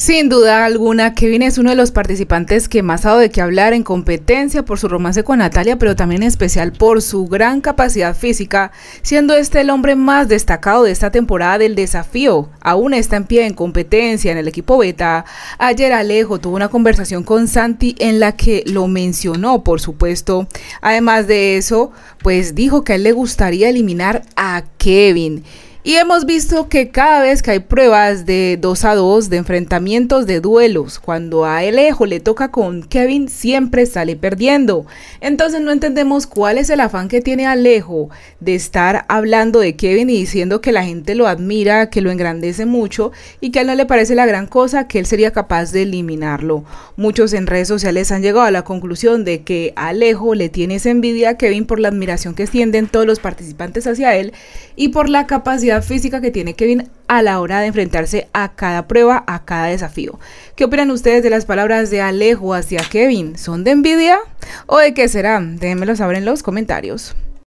Sin duda alguna, Kevin es uno de los participantes que más ha dado de qué hablar en competencia por su romance con Natalia, pero también en especial por su gran capacidad física, siendo este el hombre más destacado de esta temporada del desafío. Aún está en pie en competencia en el equipo beta. Ayer Alejo tuvo una conversación con Santi en la que lo mencionó, por supuesto. Además de eso, pues dijo que a él le gustaría eliminar a Kevin. Y hemos visto que cada vez que hay pruebas de 2 a 2, de enfrentamientos, de duelos, cuando a Alejo le toca con Kevin, siempre sale perdiendo. Entonces no entendemos cuál es el afán que tiene Alejo de estar hablando de Kevin y diciendo que la gente lo admira, que lo engrandece mucho y que a él no le parece la gran cosa, que él sería capaz de eliminarlo. Muchos en redes sociales han llegado a la conclusión de que Alejo le tiene esa envidia a Kevin por la admiración que extienden todos los participantes hacia él y por la capacidad física que tiene Kevin a la hora de enfrentarse a cada prueba, a cada desafío. ¿Qué opinan ustedes de las palabras de Alejo hacia Kevin? ¿Son de envidia o de qué será? Déjenmelo saber en los comentarios.